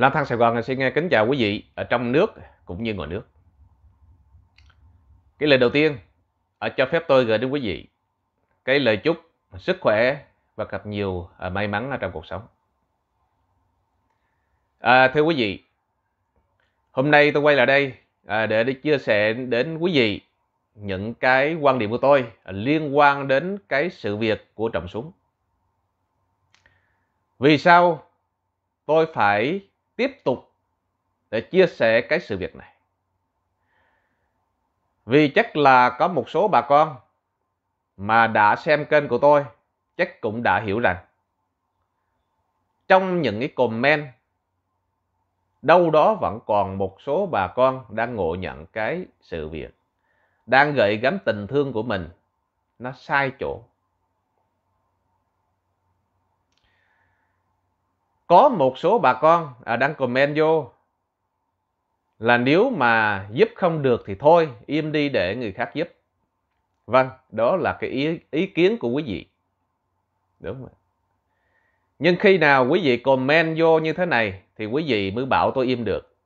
Lam Thăng Sài Gòn xin nghe kính chào quý vị ở trong nước cũng như ngoài nước. Cái lời đầu tiên à, cho phép tôi gửi đến quý vị cái lời chúc sức khỏe và gặp nhiều à, may mắn ở trong cuộc sống. À, thưa quý vị, hôm nay tôi quay lại đây à, để đi chia sẻ đến quý vị những cái quan điểm của tôi liên quan đến cái sự việc của Trọng Súng. Vì sao tôi phải tiếp tục để chia sẻ cái sự việc này. Vì chắc là có một số bà con mà đã xem kênh của tôi chắc cũng đã hiểu rằng trong những cái comment đâu đó vẫn còn một số bà con đang ngộ nhận cái sự việc đang gợi gắm tình thương của mình nó sai chỗ có một số bà con à, đang comment vô là nếu mà giúp không được thì thôi im đi để người khác giúp vâng đó là cái ý, ý kiến của quý vị đúng rồi nhưng khi nào quý vị comment vô như thế này thì quý vị mới bảo tôi im được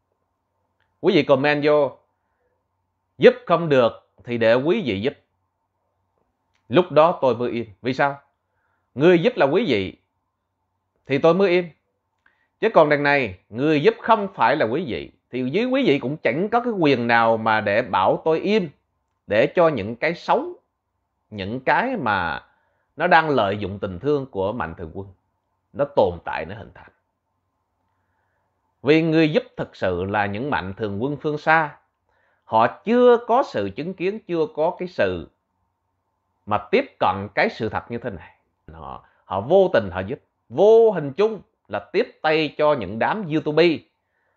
quý vị comment vô giúp không được thì để quý vị giúp lúc đó tôi mới im vì sao người giúp là quý vị thì tôi mới im chứ còn đằng này người giúp không phải là quý vị thì dưới quý vị cũng chẳng có cái quyền nào mà để bảo tôi im để cho những cái xấu những cái mà nó đang lợi dụng tình thương của mạnh thường quân nó tồn tại nó hình thành vì người giúp thực sự là những mạnh thường quân phương xa họ chưa có sự chứng kiến chưa có cái sự mà tiếp cận cái sự thật như thế này họ họ vô tình họ giúp vô hình chung là tiếp tay cho những đám YouTube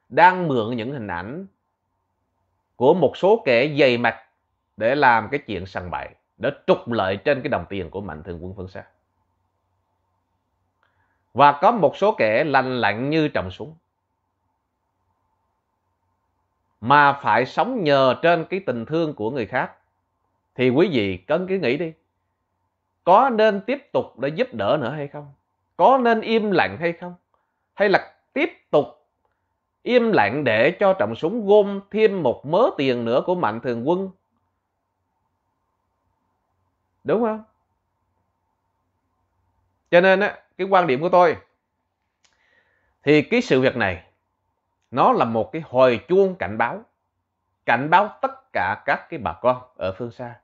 đang mượn những hình ảnh của một số kẻ dày mặt để làm cái chuyện săn bậy để trục lợi trên cái đồng tiền của mạnh thường quân phương xa và có một số kẻ lành lặn như trồng súng mà phải sống nhờ trên cái tình thương của người khác thì quý vị cân cứ nghĩ đi có nên tiếp tục để giúp đỡ nữa hay không có nên im lặng hay không hay là tiếp tục im lặng để cho trọng súng gom thêm một mớ tiền nữa của mạnh thường quân đúng không cho nên á cái quan điểm của tôi thì cái sự việc này nó là một cái hồi chuông cảnh báo cảnh báo tất cả các cái bà con ở phương xa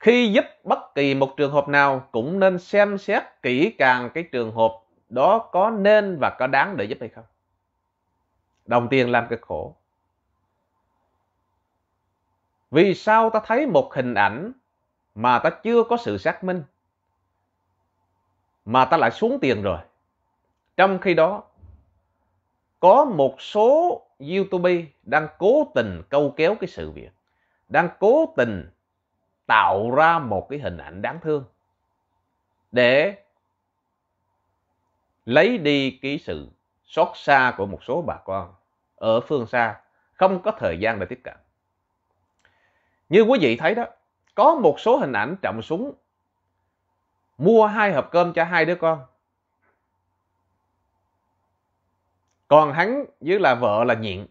khi giúp bất kỳ một trường hợp nào cũng nên xem xét kỹ càng cái trường hợp đó có nên và có đáng để giúp hay không đồng tiền làm cực khổ vì sao ta thấy một hình ảnh mà ta chưa có sự xác minh mà ta lại xuống tiền rồi trong khi đó có một số youtube đang cố tình câu kéo cái sự việc đang cố tình tạo ra một cái hình ảnh đáng thương để lấy đi cái sự xót xa của một số bà con ở phương xa không có thời gian để tiếp cận như quý vị thấy đó có một số hình ảnh trọng súng mua hai hộp cơm cho hai đứa con còn hắn với là vợ là nhịn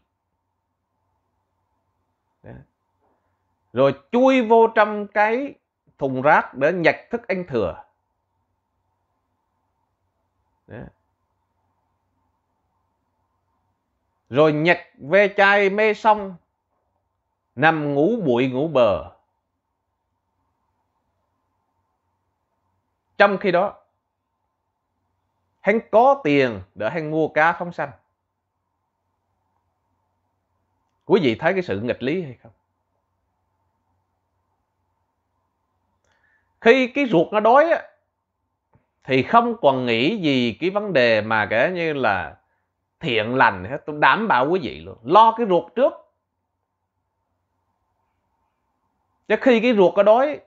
rồi chui vô trong cái thùng rác để nhặt thức ăn thừa Đấy. rồi nhặt ve chai mê xong nằm ngủ bụi ngủ bờ trong khi đó hắn có tiền để hắn mua cá phóng sanh quý vị thấy cái sự nghịch lý hay không khi cái ruột nó đói á, thì không còn nghĩ gì cái vấn đề mà kể như là thiện lành hết tôi đảm bảo quý vị luôn lo cái ruột trước chứ khi cái ruột nó đói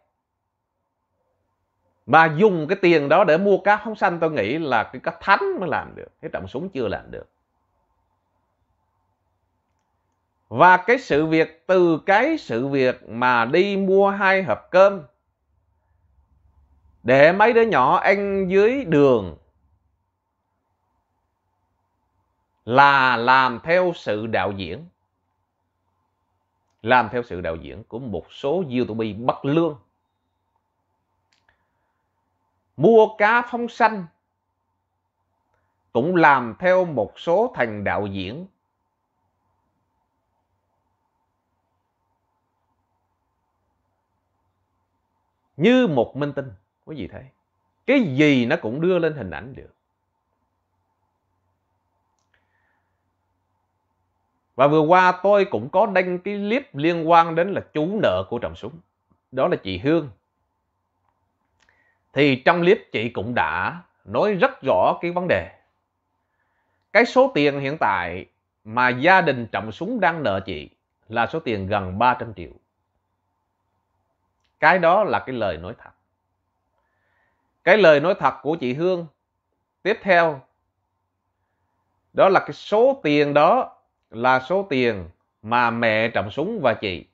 mà dùng cái tiền đó để mua cá phóng xanh tôi nghĩ là cái cá thánh mới làm được cái trọng súng chưa làm được và cái sự việc từ cái sự việc mà đi mua hai hộp cơm để mấy đứa nhỏ ăn dưới đường là làm theo sự đạo diễn làm theo sự đạo diễn của một số youtube bất lương mua cá phong xanh cũng làm theo một số thành đạo diễn như một minh tinh có gì thế cái gì nó cũng đưa lên hình ảnh được và vừa qua tôi cũng có đăng cái clip liên quan đến là chú nợ của Trọng Súng đó là chị Hương thì trong clip chị cũng đã nói rất rõ cái vấn đề cái số tiền hiện tại mà gia đình Trọng Súng đang nợ chị là số tiền gần 300 triệu cái đó là cái lời nói thật cái lời nói thật của chị Hương tiếp theo đó là cái số tiền đó là số tiền mà mẹ Trọng Súng và chị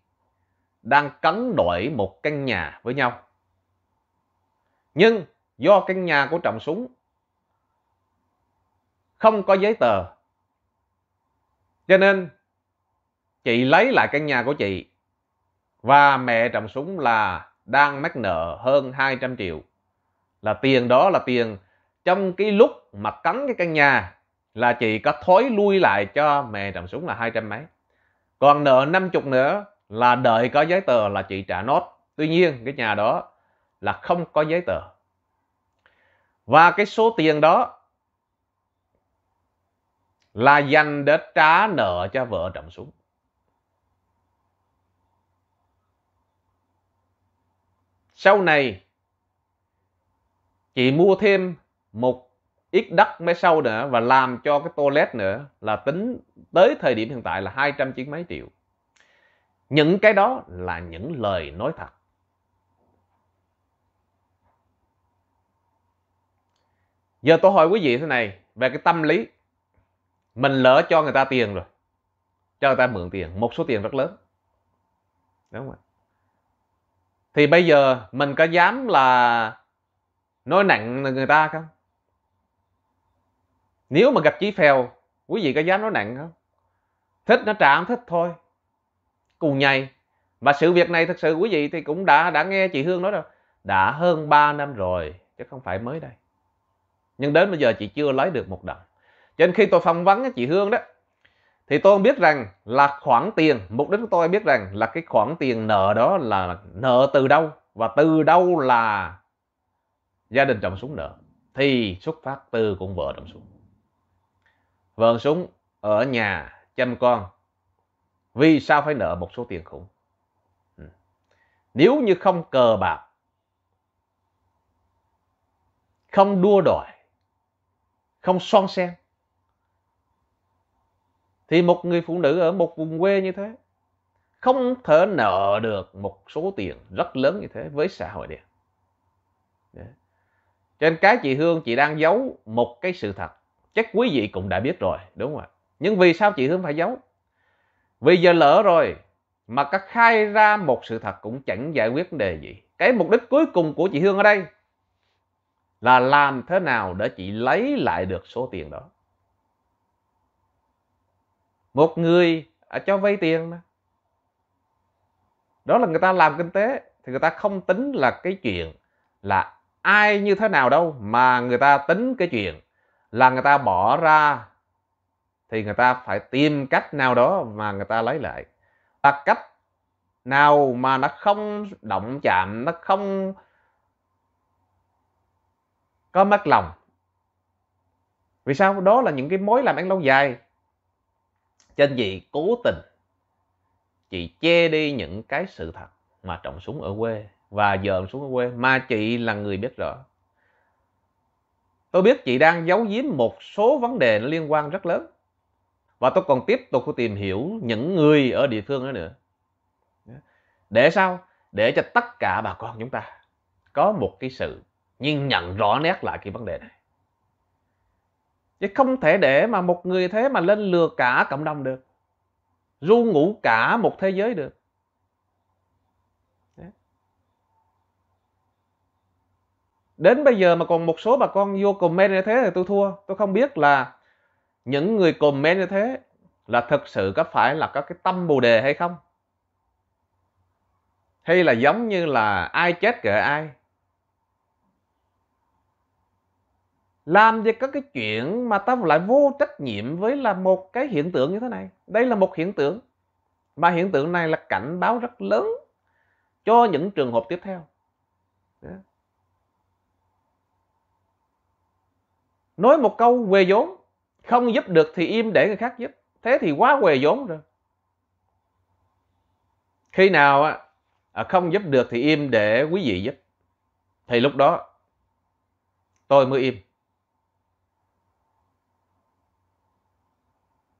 đang cấn đổi một căn nhà với nhau. Nhưng do căn nhà của Trọng Súng không có giấy tờ cho nên chị lấy lại căn nhà của chị và mẹ Trọng Súng là đang mắc nợ hơn 200 triệu là tiền đó là tiền trong cái lúc mà cắn cái căn nhà là chị có thối lui lại cho mẹ chồng súng là hai trăm mấy còn nợ năm chục nữa là đợi có giấy tờ là chị trả nốt tuy nhiên cái nhà đó là không có giấy tờ và cái số tiền đó là dành để trả nợ cho vợ chồng súng sau này chị mua thêm một ít đất mấy sau nữa và làm cho cái toilet nữa là tính tới thời điểm hiện tại là 200 chín mấy triệu những cái đó là những lời nói thật giờ tôi hỏi quý vị thế này về cái tâm lý mình lỡ cho người ta tiền rồi cho người ta mượn tiền một số tiền rất lớn đúng không ạ thì bây giờ mình có dám là nói nặng người ta không nếu mà gặp chí phèo quý vị có dám nói nặng không thích nó trả không thích thôi cù nhầy Mà sự việc này thật sự quý vị thì cũng đã đã nghe chị hương nói rồi đã hơn 3 năm rồi chứ không phải mới đây nhưng đến bây giờ chị chưa lấy được một đồng cho nên khi tôi phỏng vấn chị hương đó thì tôi biết rằng là khoản tiền mục đích của tôi biết rằng là cái khoản tiền nợ đó là nợ từ đâu và từ đâu là gia đình chồng súng nợ thì xuất phát từ con vợ chồng súng vợ súng ở nhà chăm con vì sao phải nợ một số tiền khủng ừ. nếu như không cờ bạc không đua đòi không son sen thì một người phụ nữ ở một vùng quê như thế không thể nợ được một số tiền rất lớn như thế với xã hội đen trên cái chị Hương chị đang giấu một cái sự thật. Chắc quý vị cũng đã biết rồi, đúng không ạ? Nhưng vì sao chị Hương phải giấu? Vì giờ lỡ rồi mà các khai ra một sự thật cũng chẳng giải quyết vấn đề gì. Cái mục đích cuối cùng của chị Hương ở đây là làm thế nào để chị lấy lại được số tiền đó. Một người cho vay tiền mà. Đó là người ta làm kinh tế thì người ta không tính là cái chuyện là ai như thế nào đâu mà người ta tính cái chuyện là người ta bỏ ra thì người ta phải tìm cách nào đó mà người ta lấy lại và cách nào mà nó không động chạm nó không có mất lòng vì sao đó là những cái mối làm ăn lâu dài trên gì cố tình chị che đi những cái sự thật mà trọng súng ở quê và dợn xuống quê mà chị là người biết rõ tôi biết chị đang giấu giếm một số vấn đề nó liên quan rất lớn và tôi còn tiếp tục tìm hiểu những người ở địa phương đó nữa để sao để cho tất cả bà con chúng ta có một cái sự nhìn nhận rõ nét lại cái vấn đề này chứ không thể để mà một người thế mà lên lừa cả cộng đồng được ru ngủ cả một thế giới được đến bây giờ mà còn một số bà con vô comment như thế thì tôi thua tôi không biết là những người comment như thế là thực sự có phải là có cái tâm bồ đề hay không hay là giống như là ai chết kệ ai làm gì có cái chuyện mà ta lại vô trách nhiệm với là một cái hiện tượng như thế này đây là một hiện tượng mà hiện tượng này là cảnh báo rất lớn cho những trường hợp tiếp theo nói một câu quê vốn không giúp được thì im để người khác giúp thế thì quá quê vốn rồi khi nào à, không giúp được thì im để quý vị giúp thì lúc đó tôi mới im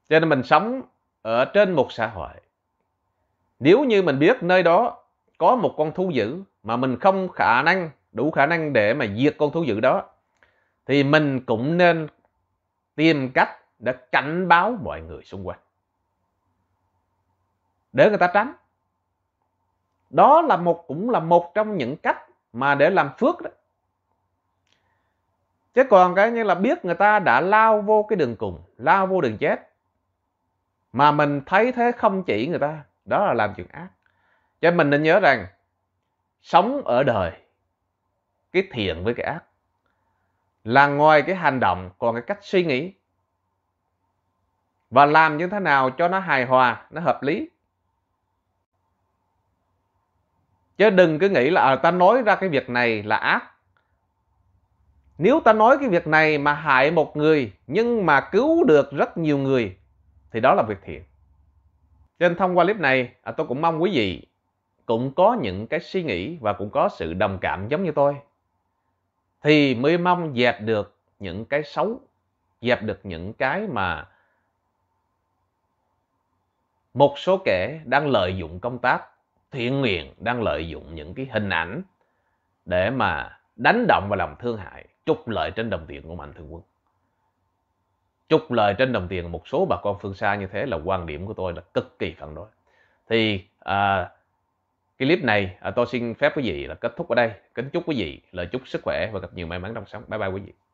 cho nên mình sống ở trên một xã hội nếu như mình biết nơi đó có một con thú dữ mà mình không khả năng đủ khả năng để mà diệt con thú dữ đó thì mình cũng nên tìm cách để cảnh báo mọi người xung quanh để người ta tránh đó là một cũng là một trong những cách mà để làm phước đó chứ còn cái như là biết người ta đã lao vô cái đường cùng lao vô đường chết mà mình thấy thế không chỉ người ta đó là làm chuyện ác cho mình nên nhớ rằng sống ở đời cái thiện với cái ác là ngoài cái hành động còn cái cách suy nghĩ và làm như thế nào cho nó hài hòa nó hợp lý chứ đừng cứ nghĩ là à, ta nói ra cái việc này là ác nếu ta nói cái việc này mà hại một người nhưng mà cứu được rất nhiều người thì đó là việc thiện nên thông qua clip này à, tôi cũng mong quý vị cũng có những cái suy nghĩ và cũng có sự đồng cảm giống như tôi thì mới mong dẹp được những cái xấu dẹp được những cái mà một số kẻ đang lợi dụng công tác thiện nguyện đang lợi dụng những cái hình ảnh để mà đánh động và làm thương hại trục lợi trên đồng tiền của mạnh thường quân trục lợi trên đồng tiền một số bà con phương xa như thế là quan điểm của tôi là cực kỳ phản đối thì à, clip này à, tôi xin phép quý vị là kết thúc ở đây kính chúc quý vị lời chúc sức khỏe và gặp nhiều may mắn trong sống bye bye quý vị